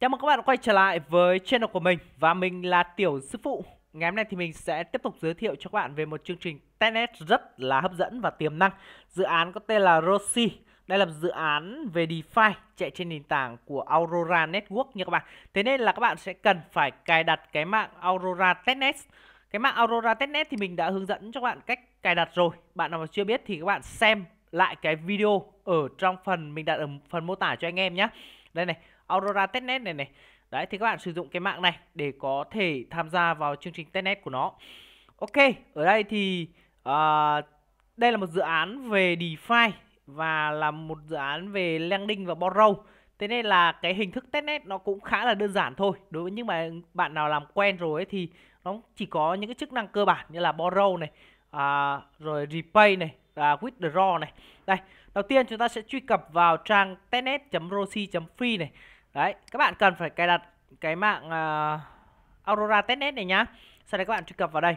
Chào mừng các bạn quay trở lại với channel của mình và mình là Tiểu Sư Phụ. Ngày hôm nay thì mình sẽ tiếp tục giới thiệu cho các bạn về một chương trình Tenet rất là hấp dẫn và tiềm năng. Dự án có tên là Rossi. Đây là một dự án về DeFi chạy trên nền tảng của Aurora Network nha các bạn. Thế nên là các bạn sẽ cần phải cài đặt cái mạng Aurora Tenet. Cái mạng Aurora Tenet thì mình đã hướng dẫn cho các bạn cách cài đặt rồi. Bạn nào mà chưa biết thì các bạn xem lại cái video ở trong phần mình đặt ở phần mô tả cho anh em nhé. Đây này, Aurora Testnet này này. Đấy thì các bạn sử dụng cái mạng này để có thể tham gia vào chương trình Testnet của nó. Ok, ở đây thì uh, đây là một dự án về DeFi và là một dự án về lending và borrow. Thế nên là cái hình thức testnet nó cũng khá là đơn giản thôi. Đối với những mà bạn nào làm quen rồi ấy thì nó chỉ có những cái chức năng cơ bản như là borrow này, à, rồi repay này, à, withdraw này. Đây, đầu tiên chúng ta sẽ truy cập vào trang testnet.rosi.free này đấy các bạn cần phải cài đặt cái mạng uh, Aurora testnet này nhá sau đấy các bạn truy cập vào đây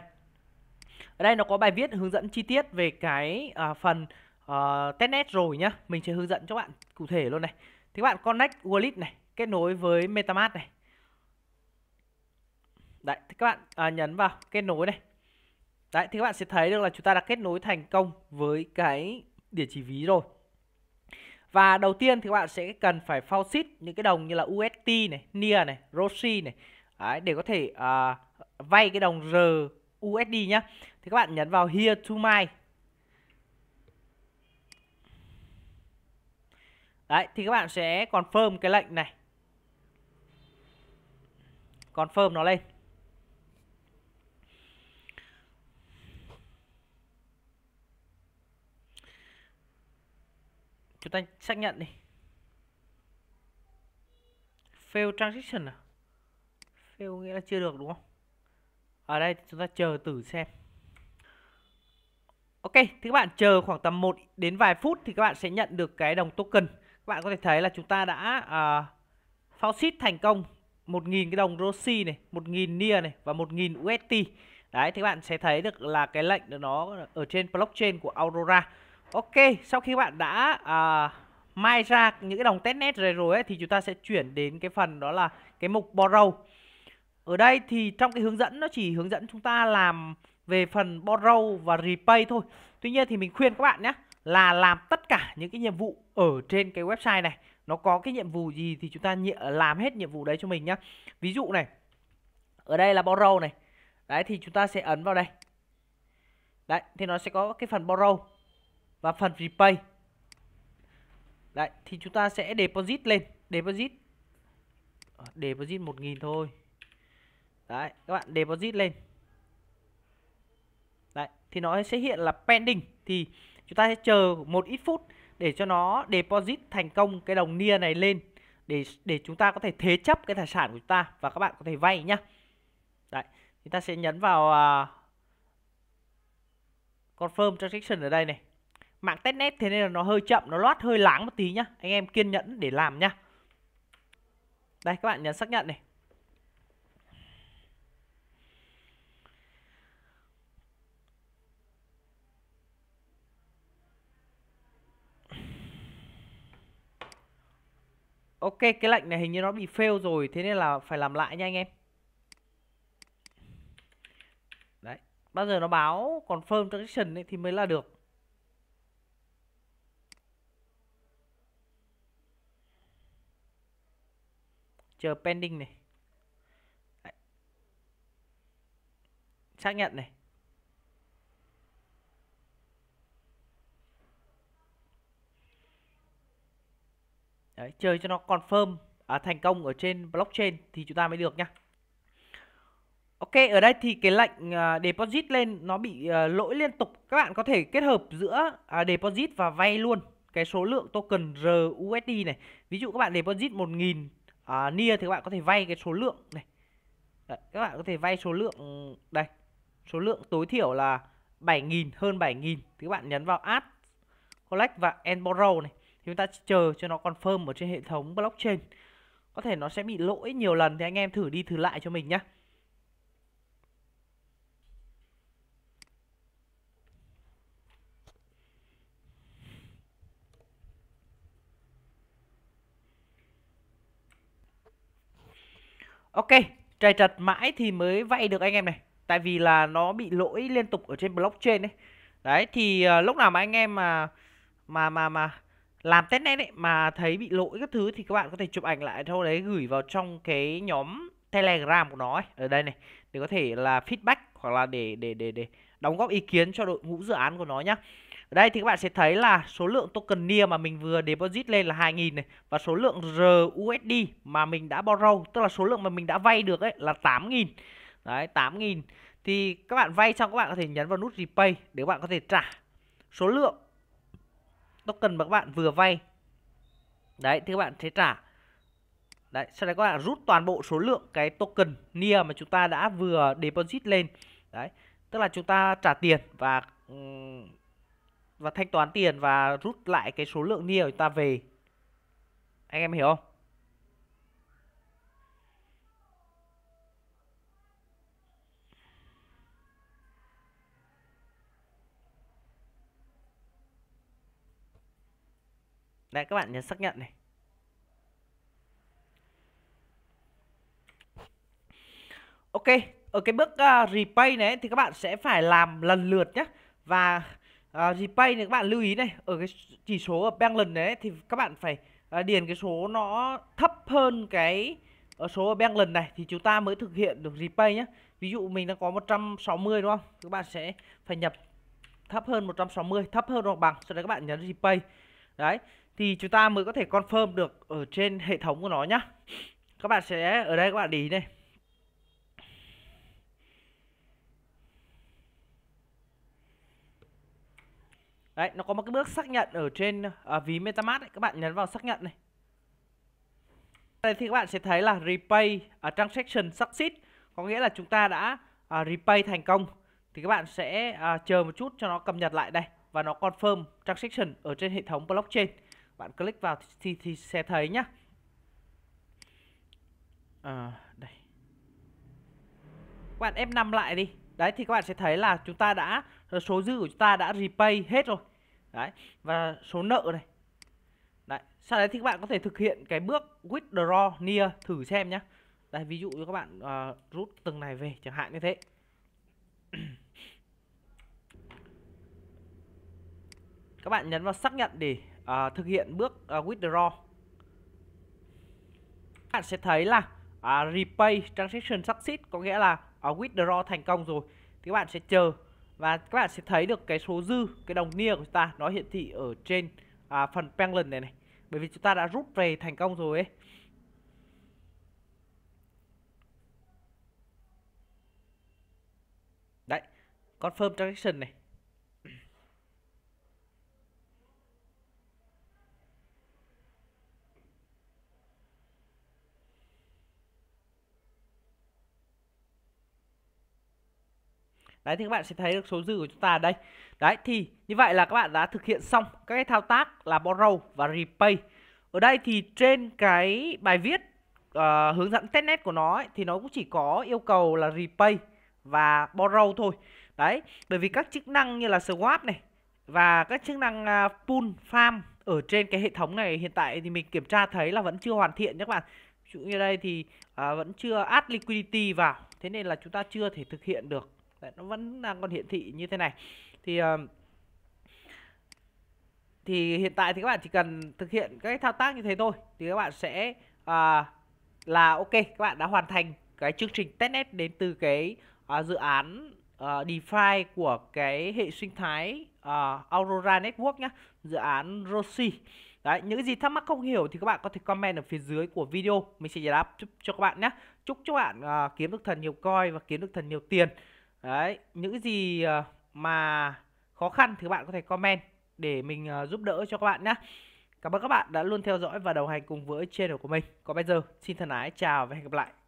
ở đây nó có bài viết hướng dẫn chi tiết về cái uh, phần uh, ờ, testnet rồi nhá mình sẽ hướng dẫn cho các bạn cụ thể luôn này thì các bạn connect wallet này kết nối với metamask này đấy thì các bạn uh, nhấn vào kết nối này đấy thì các bạn sẽ thấy được là chúng ta đã kết nối thành công với cái địa chỉ ví rồi và đầu tiên thì các bạn sẽ cần phải phao ship những cái đồng như là UST này, NIR này, ROSI này Đấy, để có thể uh, vay cái đồng RUSD USD nhá. Thì các bạn nhấn vào here to my. Đấy, thì các bạn sẽ confirm cái lệnh này. Confirm nó lên. chúng ta xác nhận đi fail transition à fail nghĩa là chưa được đúng không ở đây chúng ta chờ thử xem ok thì các bạn chờ khoảng tầm 1 đến vài phút thì các bạn sẽ nhận được cái đồng token các bạn có thể thấy là chúng ta đã uh, phao ship thành công 1.000 cái đồng Rossi này 1.000 Nia này và 1.000 UST đấy thì các bạn sẽ thấy được là cái lệnh nó ở trên blockchain của Aurora Ok, sau khi bạn đã uh, mai ra những cái đồng testnet rồi rồi ấy, thì chúng ta sẽ chuyển đến cái phần đó là cái mục borrow. Ở đây thì trong cái hướng dẫn nó chỉ hướng dẫn chúng ta làm về phần borrow và repay thôi. Tuy nhiên thì mình khuyên các bạn nhé là làm tất cả những cái nhiệm vụ ở trên cái website này nó có cái nhiệm vụ gì thì chúng ta làm hết nhiệm vụ đấy cho mình nhé. Ví dụ này. Ở đây là borrow này. Đấy thì chúng ta sẽ ấn vào đây. Đấy thì nó sẽ có cái phần borrow và phần repay Đấy, thì chúng ta sẽ deposit lên Deposit ờ, Deposit 1.000 thôi Đấy, các bạn deposit lên Đấy, thì nó sẽ hiện là pending Thì chúng ta sẽ chờ một ít phút Để cho nó deposit thành công cái đồng nia này lên Để để chúng ta có thể thế chấp cái tài sản của chúng ta Và các bạn có thể vay nhá Đấy, chúng ta sẽ nhấn vào uh, Confirm Transaction ở đây này mạng testnet thế nên là nó hơi chậm nó lót hơi láng một tí nhá anh em kiên nhẫn để làm nhá đây các bạn nhấn xác nhận này Ok, cái lệnh này hình như nó bị fail rồi, thế nên là phải làm lại nha anh em. Đấy, bao giờ nó báo confirm transaction ấy thì mới là được. chờ pending này xác nhận này Đấy, chơi cho nó confirm à, thành công ở trên blockchain thì chúng ta mới được nhá Ok ở đây thì cái lệnh à, deposit lên nó bị à, lỗi liên tục các bạn có thể kết hợp giữa à, deposit và vay luôn cái số lượng token RUSD này ví dụ các bạn deposit 1.000 à, nia thì các bạn có thể vay cái số lượng này Đấy, các bạn có thể vay số lượng đây số lượng tối thiểu là 7.000 hơn 7.000 thì các bạn nhấn vào add collect và end borrow này chúng ta chờ cho nó confirm ở trên hệ thống blockchain có thể nó sẽ bị lỗi nhiều lần thì anh em thử đi thử lại cho mình nhé Ok, trầy trật mãi thì mới vay được anh em này. Tại vì là nó bị lỗi liên tục ở trên blockchain đấy. Đấy thì uh, lúc nào mà anh em mà mà mà mà làm test này mà thấy bị lỗi các thứ thì các bạn có thể chụp ảnh lại sau đấy gửi vào trong cái nhóm Telegram của nó ấy, ở đây này để có thể là feedback hoặc là để để để để đóng góp ý kiến cho đội ngũ dự án của nó nhé. Ở đây thì các bạn sẽ thấy là số lượng token NIA mà mình vừa deposit lên là 2.000 này và số lượng RUSD mà mình đã borrow, tức là số lượng mà mình đã vay được ấy là 8.000. Đấy, 8.000. Thì các bạn vay xong các bạn có thể nhấn vào nút repay để các bạn có thể trả số lượng token mà các bạn vừa vay. Đấy, thì các bạn sẽ trả. Đấy, sau đấy các bạn rút toàn bộ số lượng cái token NIA mà chúng ta đã vừa deposit lên đấy tức là chúng ta trả tiền và và thanh toán tiền và rút lại cái số lượng nia của chúng ta về anh em hiểu không Đấy các bạn nhấn xác nhận này. Ok, ở cái bước uh, ờ, repay này thì các bạn sẽ phải làm lần lượt nhé và uh, ờ, repay này các bạn lưu ý này ở cái chỉ số ở balance đấy thì các bạn phải uh, điền cái số nó thấp hơn cái ở số ở balance này thì chúng ta mới thực hiện được repay nhé ví dụ mình đang có 160 đúng không các bạn sẽ phải nhập thấp hơn 160 thấp hơn hoặc bằng sau đấy các bạn nhấn repay đấy thì chúng ta mới có thể confirm được ở trên hệ thống của nó nhá các bạn sẽ ở đây các bạn để ý này Đấy, nó có một cái bước xác nhận ở trên à, ví MetaMask ấy. Các bạn nhấn vào xác nhận này. Đây thì các bạn sẽ thấy là repay à, transaction success. Có nghĩa là chúng ta đã à, repay thành công. Thì các bạn sẽ à, chờ một chút cho nó cập nhật lại đây. Và nó confirm transaction ở trên hệ thống blockchain. Bạn click vào thì, thì sẽ thấy nhá. À, đây. Các bạn F5 lại đi. Đấy thì các bạn sẽ thấy là chúng ta đã số dư của chúng ta đã repay hết rồi đấy và số nợ này đấy sau đấy thì các bạn có thể thực hiện cái bước withdraw near thử xem nhá. đây ví dụ cho các bạn uh, rút từng này về chẳng hạn như thế các bạn nhấn vào xác nhận để uh, thực hiện bước uh, withdraw các bạn sẽ thấy là uh, repay transaction success có nghĩa là uh, withdraw thành công rồi thì các bạn sẽ chờ và các bạn sẽ thấy được cái số dư cái đồng nia của chúng ta nó hiện thị ở trên à, phần pendant này này bởi vì chúng ta đã rút về thành công rồi ấy đấy confirm transaction này Đấy thì các bạn sẽ thấy được số dư của chúng ta ở đây. Đấy thì như vậy là các bạn đã thực hiện xong các cái thao tác là borrow và repay. Ở đây thì trên cái bài viết uh, hướng dẫn testnet của nó ấy, thì nó cũng chỉ có yêu cầu là repay và borrow thôi. Đấy, bởi vì các chức năng như là swap này và các chức năng uh, pool farm ở trên cái hệ thống này hiện tại thì mình kiểm tra thấy là vẫn chưa hoàn thiện các bạn. Ví như đây thì uh, vẫn chưa add liquidity vào, thế nên là chúng ta chưa thể thực hiện được. Đấy, nó vẫn đang còn hiển thị như thế này thì ờ, thì hiện tại thì các bạn chỉ cần thực hiện các thao tác như thế thôi thì các bạn sẽ uh, là ok các bạn đã hoàn thành cái chương trình testnet đến từ cái uh, dự án uh, DeFi của cái hệ sinh thái uh, Aurora Network nhá dự án Rossi Đấy, những gì thắc mắc không hiểu thì các bạn có thể comment ở phía dưới của video mình sẽ giải đáp cho các bạn nhé chúc các bạn uh, kiếm được thần nhiều coi và kiếm được thần nhiều tiền đấy những gì ờ, mà khó khăn thì các bạn có thể comment để mình ờ, giúp đỡ cho các bạn nhé cảm ơn các bạn đã luôn theo dõi và đồng hành cùng với channel của mình còn bây giờ xin thân ái chào và hẹn gặp lại